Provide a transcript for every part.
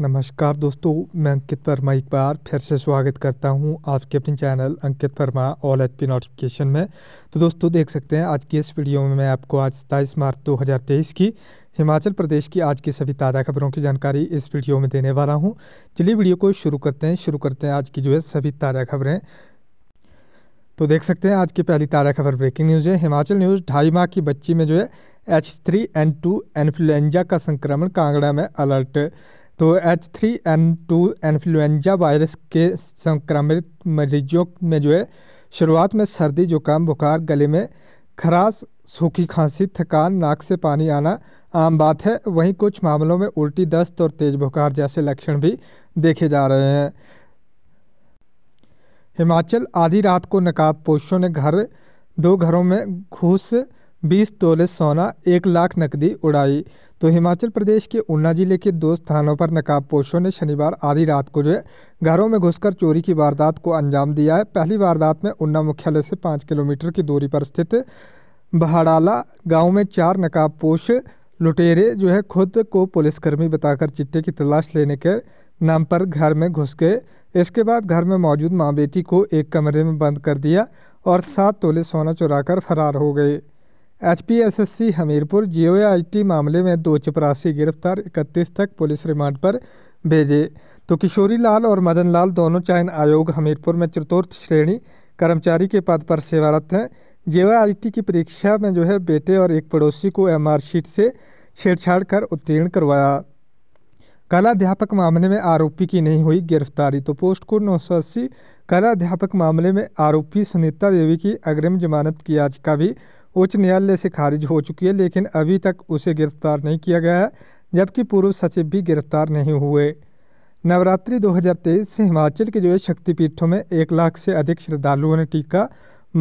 नमस्कार दोस्तों मैं अंकित वर्मा एक बार फिर से स्वागत करता हूं आपके अपने channel Ankit Verma all H P notification में तो दोस्तों देख सकते हैं आज की इस वीडियो में मैं आपको आज सताईस मार्च 2023 की हिमाचल प्रदेश की आज की सभी ताज़ा खबरों की जानकारी इस वीडियो में देने वाला हूँ चलिए वीडियो को शुरू करते हैं शुरू करते हैं आज की जो है सभी ताज़ा खबरें तो देख सकते हैं आज की पहली ताज़ा खबर ब्रेकिंग न्यूज़ है हिमाचल न्यूज़ ढाई माह की बच्ची में जो है H three N two influenza का संक्रमण कांगड़ा में अलर्ट तो H three N two influenza virus के संक्रमित मरीजों में जो है शुरुआत में सर्दी जुकाम बुखार गले में खराश सूखी खांसी थकान नाक से पानी आना आम बात है वहीं कुछ मामलों में उल्टी दस्त और तेज बुखार जैसे लक्षण भी देखे जा रहे हैं हिमाचल आधी रात को नकाबपोशों ने घर दो घरों में घूस बीस तोले सोना एक लाख नकदी उड़ाई तो हिमाचल प्रदेश के ऊना जिले के दो स्थानों पर नकाबपोशों ने शनिवार आधी रात को जो है घरों में घुसकर चोरी की वारदात को अंजाम दिया है पहली वारदात में ऊना मुख्यालय से पाँच किलोमीटर की दूरी पर स्थित बहाड़ाला गांव में चार नकाबपोश लुटेरे जो है खुद को पुलिसकर्मी बताकर चिट्टे की तलाश लेने के नाम पर घर में घुस गए इसके बाद घर में मौजूद माँ बेटी को एक कमरे में बंद कर दिया और सात तोले सोना चुरा फरार हो गए एचपीएसएससी हमीरपुर टी मामले में दो चपरासी गिरफ्तार इकतीस तक पुलिस रिमांड पर भेजे तो किशोरी लाल और मदन लाल दोनों चयन आयोग हमीरपुर में चतुर्थ श्रेणी कर्मचारी के पद पर सेवारत हैं टी की परीक्षा में जो है बेटे और एक पड़ोसी को आर शीट से छेड़छाड़ कर उत्तीर्ण करवाया कला अध्यापक मामले में आरोपी की नहीं हुई गिरफ्तारी तो पोस्ट कोड नौ सौ अस्सी कला अध्यापक मामले में आरोपी सुनीता देवी की अग्रिम जमानत की याचिका भी उच्च न्यायालय से खारिज हो चुकी है लेकिन अभी तक उसे गिरफ्तार नहीं किया गया है जबकि पूर्व सचिव भी गिरफ्तार नहीं हुए नवरात्रि 2023 से हिमाचल के जो है शक्तिपीठों में एक लाख से अधिक श्रद्धालुओं ने टीका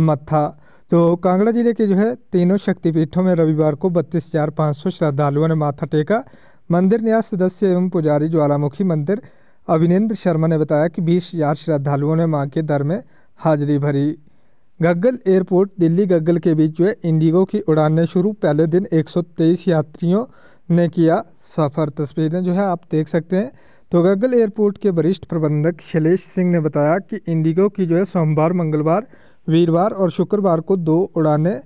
मत्था तो कांगड़ा जिले के जो है तीनों शक्तिपीठों में रविवार को बत्तीस हज़ार पाँच सौ श्रद्धालुओं ने माथा टेका मंदिर न्यास सदस्य एवं पुजारी ज्वालामुखी मंदिर अविनेन्द्र शर्मा ने बताया कि बीस हज़ार श्रद्धालुओं ने मां के दर में हाजिरी भरी गग्गल एयरपोर्ट दिल्ली गग्गल के बीच जो है इंडिगो की उड़ानें शुरू पहले दिन 123 यात्रियों ने किया सफ़र तस्वीरें जो है आप देख सकते हैं तो गग्गल एयरपोर्ट के वरिष्ठ प्रबंधक शैलेश सिंह ने बताया कि इंडिगो की जो है सोमवार मंगलवार वीरवार और शुक्रवार को दो उड़ानें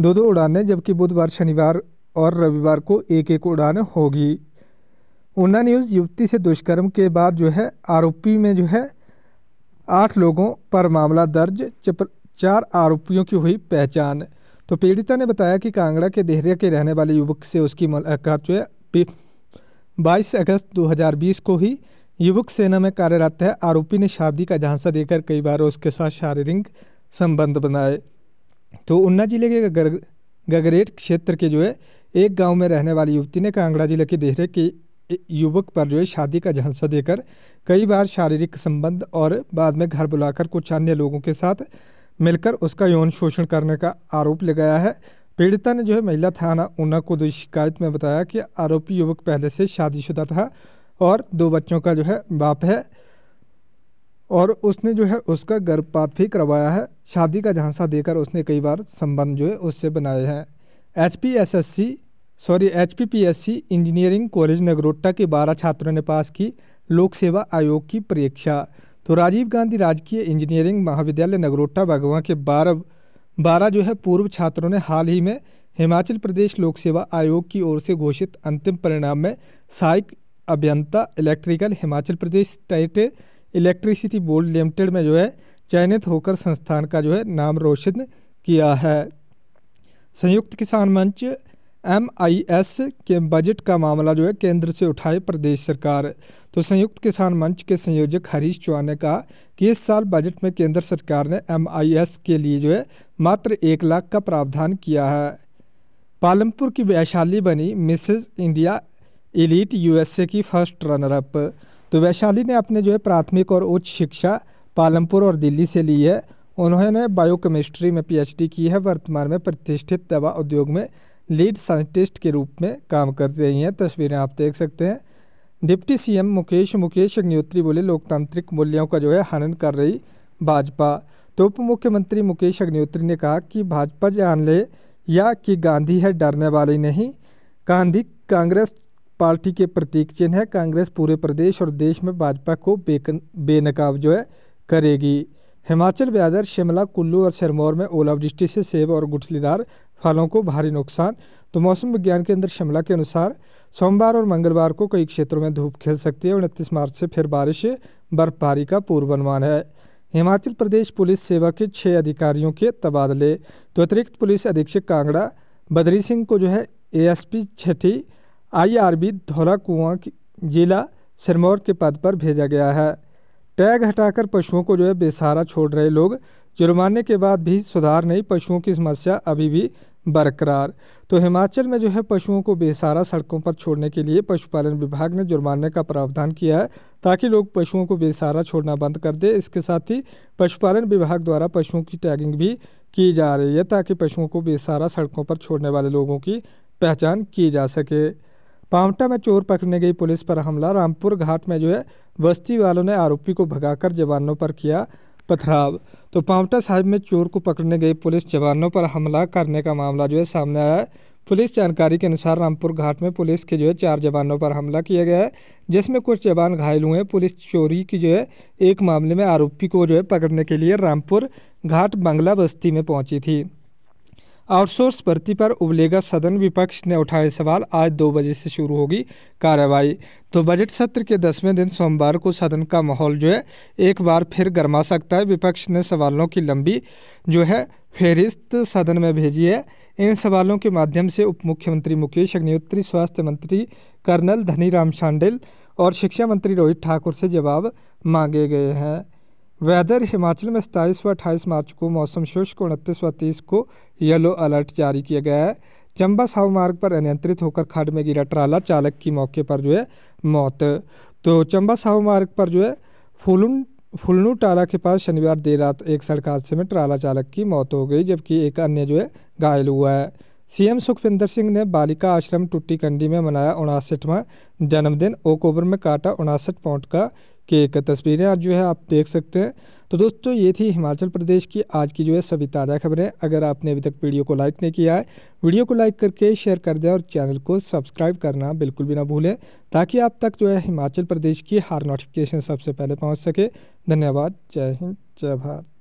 दो दो उड़ानें जबकि बुधवार शनिवार और रविवार को एक एक उड़ान होगी ऊना न्यूज़ युवती से दुष्कर्म के बाद जो है आरोपी में जो है आठ लोगों पर मामला दर्ज चार आरोपियों की हुई पहचान तो पीड़िता ने बताया कि कांगड़ा के देहरिया के रहने वाले युवक से उसकी मुलाकात जो है बाईस अगस्त 2020 को ही युवक सेना में कार्यरत है आरोपी ने शादी का झांसा देकर कई बार उसके साथ शारीरिक संबंध बनाए तो ऊना जिले के गगरेट क्षेत्र के जो है एक गांव में रहने वाली युवती ने कांगड़ा जिले के देहरे के युवक पर जो है शादी का झांसा देकर कई बार शारीरिक संबंध और बाद में घर बुलाकर कुछ अन्य लोगों के साथ मिलकर उसका यौन शोषण करने का आरोप लगाया है पीड़िता ने जो है महिला थाना ऊना को दी शिकायत में बताया कि आरोपी युवक पहले से शादीशुदा था और दो बच्चों का जो है बाप है और उसने जो है उसका गर्भपात भी करवाया है शादी का झांसा देकर उसने कई बार संबंध जो है उससे बनाए हैं H P S S C sorry H P P S C engineering college Nagrota के बारह छात्रों ने पास की लोक सेवा आयोग की परीक्षा तो राजीव गांधी राजकीय इंजीनियरिंग महाविद्यालय नगरोटा बागवा के बारह बारह जो है पूर्व छात्रों ने हाल ही में हिमाचल प्रदेश लोक सेवा आयोग की ओर से घोषित अंतिम परिणाम में सहायक अभियंता electrical Himachal Pradesh state electricity board limited में जो है चयनित होकर संस्थान का जो है नाम रोशन किया है संयुक्त किसान मंच एमआईएस के बजट का मामला जो है केंद्र से उठाए प्रदेश सरकार तो संयुक्त किसान मंच के संयोजक हरीश चौहान ने कहा कि इस साल बजट में केंद्र सरकार ने एमआईएस के लिए जो है मात्र एक लाख का प्रावधान किया है पालमपुर की वैशाली बनी मिसेज इंडिया एलिट यूएसए की फर्स्ट रनर अप तो वैशाली ने अपने जो है प्राथमिक और उच्च शिक्षा पालमपुर और दिल्ली से ली है उन्होंने बायोकेमिस्ट्री में पीएचडी की है वर्तमान में प्रतिष्ठित दवा उद्योग में लीड साइंटिस्ट के रूप में काम कर रही हैं तस्वीरें आप देख सकते हैं डिप्टी सीएम मुकेश मुकेश अग्निहोत्री बोले लोकतांत्रिक मूल्यों का जो है हनन कर रही भाजपा तो उप मुख्यमंत्री मुकेश अग्निहोत्री ने कहा कि भाजपा जान ले या कि गांधी है डरने वाली नहीं गांधी कांग्रेस पार्टी के प्रतीक चिन्ह है कांग्रेस पूरे प्रदेश और देश में भाजपा को बेनकाब जो है करेगी हिमाचल ब्यादर शिमला कुल्लू और सिरमौर में ओलावृष्टि से सेब और गुठलीदार फलों को भारी नुकसान तो मौसम विज्ञान केंद्र शिमला के अनुसार सोमवार और मंगलवार को कई क्षेत्रों में धूप खिल सकती है उनतीस मार्च से फिर बारिश बर्फबारी का पूर्वानुमान है हिमाचल प्रदेश पुलिस सेवा के छः अधिकारियों के तबादले तो अतिरिक्त पुलिस अधीक्षक कांगड़ा बद्री सिंह को जो है एएसपी छठी आईआरबी धौला कुआं जिला सिरमौर के पद पर भेजा गया है टैग हटाकर पशुओं को जो है बेसहारा छोड़ रहे लोग जुर्माने के बाद भी सुधार नहीं पशुओं की समस्या अभी भी बरकरार तो हिमाचल में जो है पशुओं को बेसहारा सड़कों पर छोड़ने के लिए पशुपालन विभाग ने जुर्माने का प्रावधान किया है ताकि लोग पशुओं को बेसहारा छोड़ना बंद कर दें इसके साथ ही पशुपालन विभाग द्वारा पशुओं की टैगिंग भी की जा रही है ताकि पशुओं को बेसहारा सड़कों पर छोड़ने वाले लोगों की पहचान की जा सके पावटा में चोर पकड़ने गई पुलिस पर हमला रामपुर घाट में जो है बस्ती वालों ने आरोपी को भगाकर जवानों पर किया पथराव तो पावटा साहिब में चोर को पकड़ने गई पुलिस जवानों पर हमला करने का मामला जो है सामने आया पुलिस जानकारी के अनुसार रामपुर घाट में पुलिस के जो है चार जवानों पर हमला किया गया है जिसमें कुछ जवान घायल हुए हैं पुलिस चोरी की जो है एक मामले में आरोपी को जो है पकड़ने के लिए रामपुर घाट बंगला बस्ती में पहुंची थी आउटसोर्स भर्ती पर उबलेगा सदन विपक्ष ने उठाए सवाल आज दो बजे से शुरू होगी कार्रवाई तो बजट सत्र के दसवें दिन सोमवार को सदन का माहौल जो है एक बार फिर गर्मा सकता है विपक्ष ने सवालों की लंबी जो है फहरिस्त सदन में भेजी है इन सवालों के माध्यम से उप मुख्यमंत्री मुकेश अग्निहोत्री स्वास्थ्य मंत्री कर्नल धनीराम शांडिल और शिक्षा मंत्री रोहित ठाकुर से जवाब मांगे गए हैं वेदर हिमाचल में सताईस व अट्ठाईस मार्च को मौसम शुष्क उनतीस व तीस को येलो अलर्ट जारी किया गया है चंबा साहू मार्ग पर अनियंत्रित होकर खड में गिरा ट्राला चालक की मौके पर जो है मौत तो चंबा साहू मार्ग पर जो है फुलुन फुलनू टाला के पास शनिवार देर रात एक सड़क हादसे में ट्राला चालक की मौत हो गई जबकि एक अन्य जो है घायल हुआ है सीएम सुखविंदर सिंह ने बालिका आश्रम टुट्टी कंडी में मनाया उनासठवां जन्मदिन ओकओवर में काटा उनासठ पॉइंट का के तस्वीरें आज जो है आप देख सकते हैं तो दोस्तों ये थी हिमाचल प्रदेश की आज की जो है सभी ताज़ा खबरें अगर आपने अभी तक वीडियो को लाइक नहीं किया है वीडियो को लाइक करके शेयर कर दें और चैनल को सब्सक्राइब करना बिल्कुल भी ना भूलें ताकि आप तक जो है हिमाचल प्रदेश की हर नोटिफिकेशन सबसे पहले पहुँच सके धन्यवाद जय हिंद जय भारत